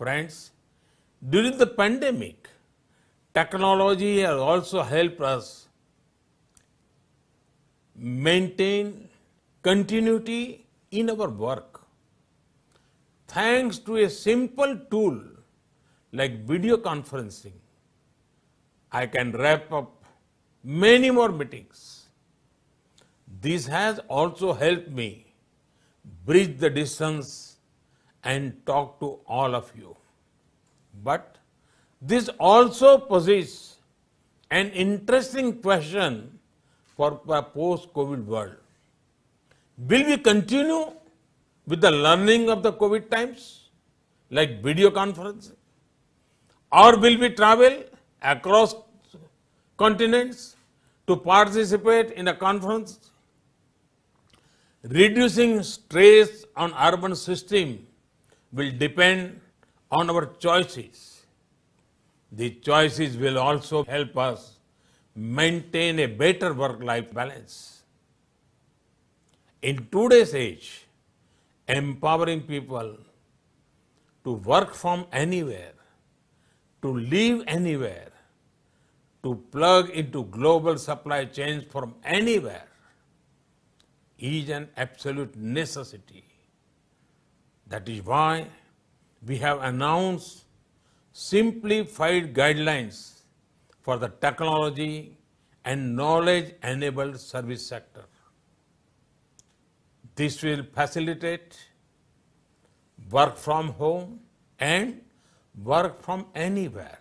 Friends, during the pandemic, technology has also helped us maintain continuity in our work. Thanks to a simple tool like video conferencing, I can wrap up many more meetings. This has also helped me bridge the distance and talk to all of you. But this also poses an interesting question for a post-COVID world. Will we continue with the learning of the COVID times like video conference, Or will we travel across continents to participate in a conference? Reducing stress on urban system will depend on our choices. These choices will also help us maintain a better work life balance. In today's age, empowering people to work from anywhere, to live anywhere, to plug into global supply chains from anywhere is an absolute necessity. That is why we have announced simplified guidelines for the technology and knowledge enabled service sector. This will facilitate work from home and work from anywhere